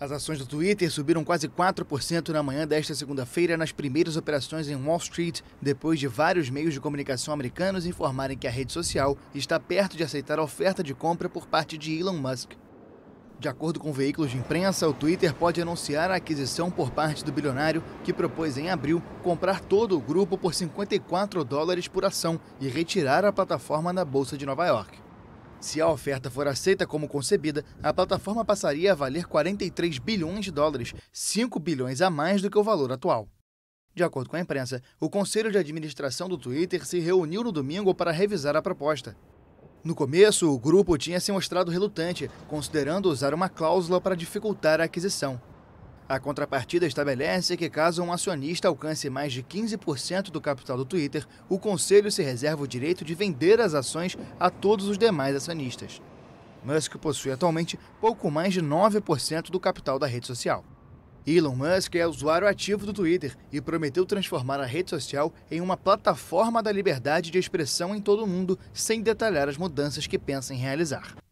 As ações do Twitter subiram quase 4% na manhã desta segunda-feira nas primeiras operações em Wall Street, depois de vários meios de comunicação americanos informarem que a rede social está perto de aceitar a oferta de compra por parte de Elon Musk. De acordo com veículos de imprensa, o Twitter pode anunciar a aquisição por parte do bilionário, que propôs em abril comprar todo o grupo por 54 dólares por ação e retirar a plataforma da Bolsa de Nova York. Se a oferta for aceita como concebida, a plataforma passaria a valer 43 bilhões de dólares, 5 bilhões a mais do que o valor atual. De acordo com a imprensa, o conselho de administração do Twitter se reuniu no domingo para revisar a proposta. No começo, o grupo tinha se mostrado relutante, considerando usar uma cláusula para dificultar a aquisição. A contrapartida estabelece que, caso um acionista alcance mais de 15% do capital do Twitter, o conselho se reserva o direito de vender as ações a todos os demais acionistas. Musk possui atualmente pouco mais de 9% do capital da rede social. Elon Musk é usuário ativo do Twitter e prometeu transformar a rede social em uma plataforma da liberdade de expressão em todo o mundo, sem detalhar as mudanças que pensa em realizar.